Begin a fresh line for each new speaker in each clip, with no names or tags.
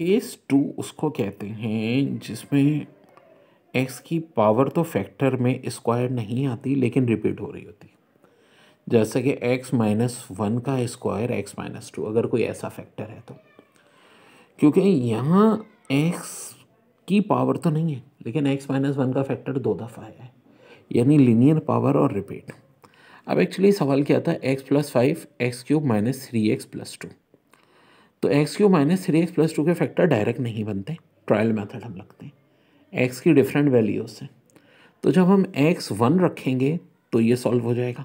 case to उसको कहते हैं जिसमें एक्स की पावर तो फैक्टर में स्क्वायर नहीं आती लेकिन रिपीट हो रही होती जैसे कि एक्स माइनस वन का स्क्वायर एक्स माइनस टू अगर कोई ऐसा फैक्टर है तो क्योंकि यहाँ एक्स की पावर तो नहीं है लेकिन एक्स माइनस वन का फैक्टर दो दफ़ा है यानी लीनियर पावर और रिपीट अब एक्चुअली सवाल क्या था X plus five X cube minus three X plus two तो X cube minus three X plus two के फैक्टर डायरेक्ट नहीं बनते ट्रायल मेथड हम लगते हैं एक्स की डिफरेंट वैल्यूज से तो जब हम एक्स वन रखेंगे तो ये सॉल्व हो जाएगा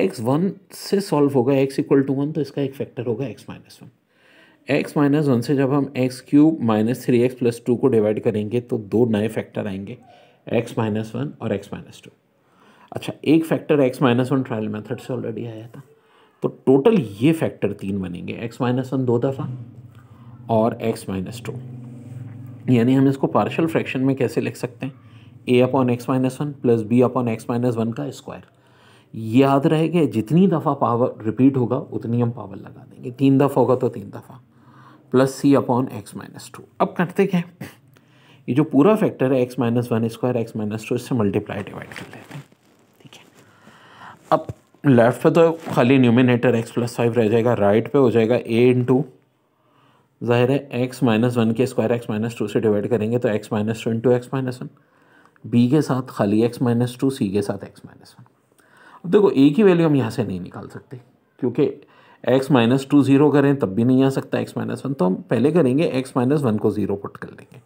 एक्स वन से सॉल्व होगा एक्स इक्वल टू वन तो इसका एक फैक्टर होगा X minus one X minus one से जब हम X cube minus three X plus two को डिवाइड करेंगे तो दो नए फैक्टर आएंगे एक्स माइनस वन और एक्स माइनस टू अच्छा एक factor X minus one trial method से ऑलरेडी आया था तो टोटल ये फैक्टर तीन बनेंगे एक्स माइनस वन दो दफ़ा और एक्स माइनस टू यानी हम इसको पार्शल फ्रैक्शन में कैसे लिख सकते हैं A upon X minus one plus B upon X minus one का स्क्वायर याद रहेगा जितनी दफ़ा पावर रिपीट होगा उतनी हम पावर लगा देंगे तीन दफ़ा होगा तो तीन दफ़ा plus C upon X minus two अब करते क्या ये जो पूरा फैक्टर है X minus one square X minus two इससे मल्टीप्लाई डिवाइड कर लेते हैं ठीक है अब लेफ्ट पे तो खाली न्यूमिनेटर एक्स प्लस फाइव रह जाएगा राइट पे हो जाएगा ए इन टू ज़ाहिर है एक्स माइनस वन के स्क्वायर एक्स माइनस टू से डिवाइड करेंगे तो X minus two into X minus one B के साथ खाली एक्स माइनस टू सी के साथ एक्स माइनस वन अब देखो ए की वैल्यू हम यहाँ से नहीं निकाल सकते क्योंकि एक्स माइनस टू ज़ीरो करें तब भी नहीं आ सकता एक्स माइनस वन तो हम पहले करेंगे एक्स माइनस वन को ज़ीरो पुट कर लेंगे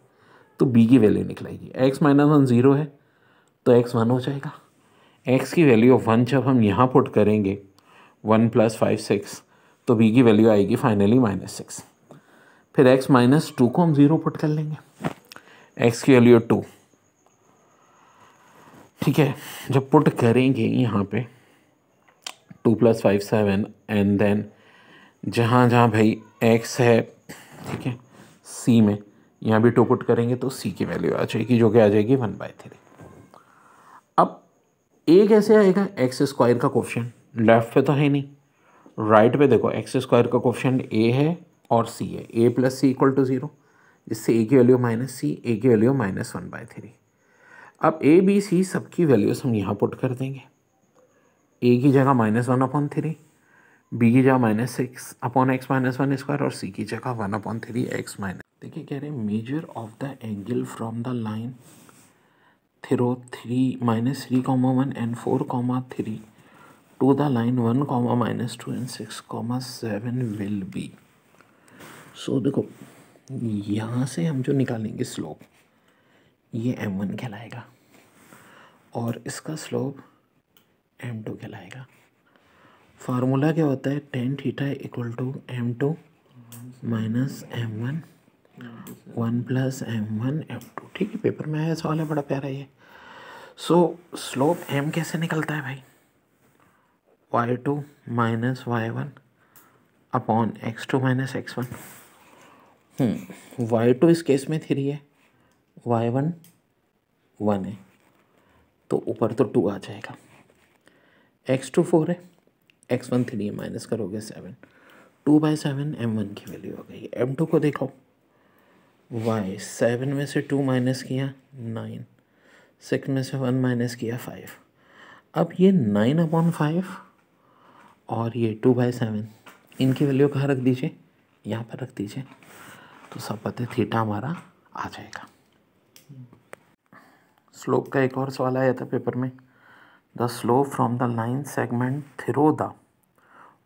तो बी की वैल्यू निकलेगी एक्स माइनस वन ज़ीरो है तो एक्स वन हो जाएगा एक्स की वैल्यू ऑफ वन जब हम यहाँ पुट करेंगे वन प्लस फाइव सिक्स तो बी की वैल्यू आएगी फाइनली माइनस सिक्स फिर एक्स माइनस टू को हम ज़ीरो पुट कर लेंगे एक्स की वैल्यू टू ठीक है जब पुट करेंगे यहाँ पे two plus five seven and then जहाँ जहाँ भाई एक्स है ठीक है सी में यहाँ भी टू पुट करेंगे तो सी की वैल्यू आ जाएगी जो कि आ जाएगी वन बाई थ्री ए कैसे आएगा एक्स स्क्वायर का क्वेश्चन लेफ्ट पे तो है नहीं राइट पे देखो एक्स स्क्वायर का क्वेश्चन ए है और सी है A plus C equal to zero जिससे ए की वैल्यू माइनस सी ए की value minus one by three अब ए बी सी सबकी वैल्यूज़ हम यहाँ पुट कर देंगे ए की जगह minus one upon three B की जगह minus six upon X minus one square और सी की जगह one upon three X minus देखिए कह रहे हैं measure of the angle from the line through three minus three comma one and four comma three to the line one comma minus two and six comma seven will be so देखो यहाँ से हम जो निकालेंगे slope ये M one कहलाएगा और इसका स्लोप एम टू कहलाएगा फार्मूला क्या होता है tan theta equal to M two minus M one one plus M one M two ठीक है पेपर में आया सवाल है बड़ा प्यारा ये सो स्लोप एम कैसे निकलता है भाई Y two minus Y one upon X two minus X one Y two इस केस में थ्री है वाई वन वन है तो ऊपर तो टू आ जाएगा एक्स टू फोर है एक्स वन थ्री है माइनस करोगे seven two by seven M one की वैल्यू हो गई एम टू को देखो वाई सेवन में से टू माइनस किया नाइन सिक्स में से वन माइनस किया फाइव अब ये नाइन अपॉन फाइव और ये टू बाई सेवन इनकी वैल्यू कहाँ रख दीजिए यहाँ पर रख दीजिए तो सब पते थीटा हमारा आ जाएगा स्लोप का एक और सवाल आया था पेपर में the slope from the line segment through the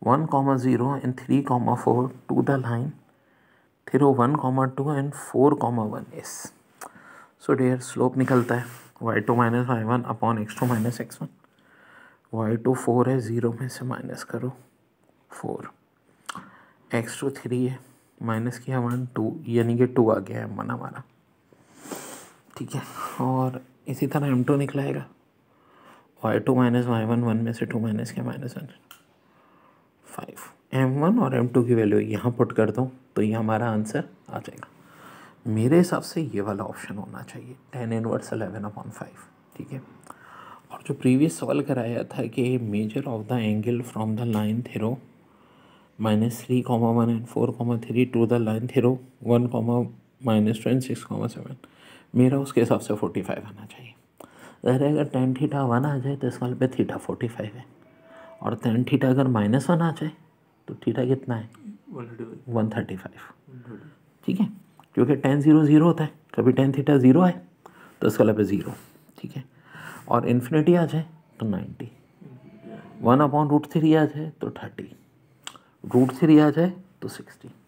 one comma zero and three comma four to the line फिर वो one comma two and four comma one S so their slope निकलता है Y two minus Y one upon X two minus X one Y two four है zero में से minus करो four X two three है minus किया one two यानी कि टू आ गया है वन हमारा ठीक है और इसी तरह एम टू निकलाएगा Y two minus Y one one में से टू माइनस किया minus one five M one और एम टू की वैल्यू यहाँ पुट कर दो तो ये हमारा आंसर आ जाएगा मेरे हिसाब से ये वाला ऑप्शन होना चाहिए tan inverse eleven upon five ठीक है और जो प्रीवियस सवाल कराया था कि measure of the angle from the line through minus three comma one and four comma three to the line through one comma minus two and six comma seven मेरा उसके हिसाब से फोर्टी फाइव आना चाहिए अरे अगर टेन थीटा वन आ जाए तो इस वाले पे थीटा फोर्टी फाइव है और टेन थीटा अगर माइनस वन आ जाए तो थीटा कितना है वन थर्टी फाइव ठीक है क्योंकि टेन ज़ीरो ज़ीरो होता है कभी टेन थीटा ज़ीरो है तो उसका लब ज़ीरो ठीक है और इन्फिनिटी आ जाए तो ninety one upon root three आ जाए तो थर्टी रूट थ्री आ जाए तो सिक्सटी